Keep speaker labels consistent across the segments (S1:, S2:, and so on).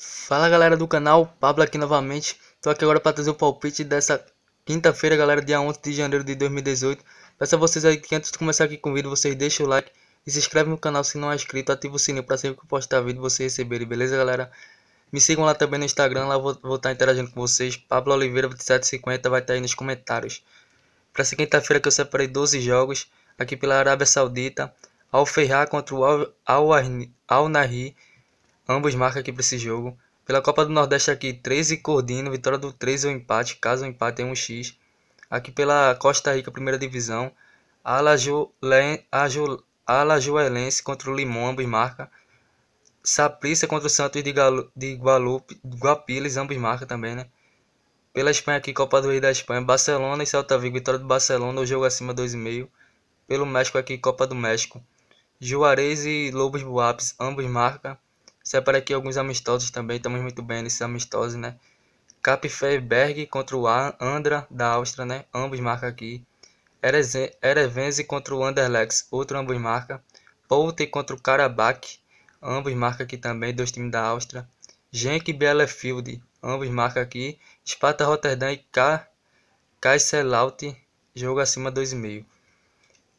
S1: Fala galera do canal, Pablo aqui novamente. Tô aqui agora para trazer o palpite dessa quinta-feira, galera, dia 11 de janeiro de 2018. Peço a vocês aí que antes de começar aqui com o vídeo, vocês deixem o like e se inscrevam no canal se não é inscrito. Ativa o sininho para sempre que eu postar vídeo vocês receberem, beleza galera? Me sigam lá também no Instagram, lá vou estar tá interagindo com vocês. Pablo Oliveira 2750 vai estar tá aí nos comentários. Para essa quinta-feira que eu separei 12 jogos, aqui pela Arábia Saudita. Al Ferrar contra o Al, Al, Al Nahri Ambos marcam aqui para esse jogo. Pela Copa do Nordeste aqui, 13 Cordino, vitória do 13 ou empate, caso o empate é 1x. Aqui pela Costa Rica, primeira divisão, Alajuelense contra o Limão, ambos marcam. Saprissa contra o Santos de, Galo, de Gualupe, Guapiles, ambos marcam também, né? Pela Espanha aqui, Copa do Rei da Espanha, Barcelona e Celta Vigo, vitória do Barcelona, o jogo é acima 2,5. Pelo México aqui, Copa do México, Juarez e Lobos Buapes, ambos marcam. Separa aqui alguns amistosos também, estamos muito bem nesses amistosos, né? Capferberg contra o Andra da Áustria, né? Ambos marcam aqui. Erevense contra o Anderlecht, outro ambos marca. Polte contra o Karabakh, ambos marca aqui também, dois times da Áustria. Genk Bielefeld, ambos marca aqui. Sparta Rotterdam e K Kaiserslautern, jogo acima 2,5.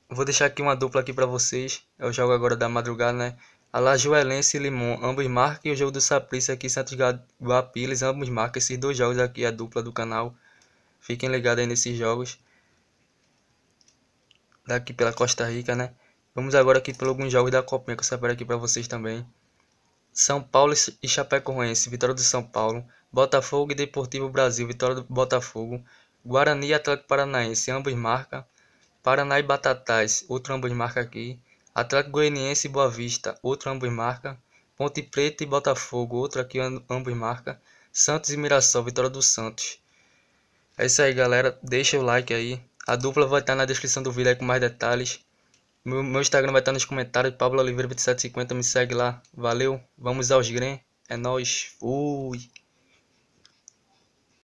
S1: Vou deixar aqui uma dupla aqui para vocês. É o jogo agora da madrugada, né? Alajuelense e Limon, ambos marcam. E o jogo do Saprissa aqui, Santos Guapiles, ambos marcam. Esses dois jogos aqui, a dupla do canal. Fiquem ligados aí nesses jogos. Daqui pela Costa Rica, né? Vamos agora aqui pelos alguns jogos da Copinha que eu separo aqui para vocês também. São Paulo e Chapecoense, vitória do São Paulo. Botafogo e Deportivo Brasil, vitória do Botafogo. Guarani e Atlético Paranaense, ambos marcam. Paraná e Batatais, outro ambos marca aqui. Atlético Goianiense e Boa Vista, outro ambos marca. Ponte Preta e Botafogo, outro aqui ambos marca. Santos e Mirassol, vitória do Santos. É isso aí, galera. Deixa o like aí. A dupla vai estar na descrição do vídeo com mais detalhes. Meu, meu, Instagram vai estar nos comentários. Pablo Oliveira 2750, me segue lá. Valeu. Vamos aos Grêmio. É nóis. Fui.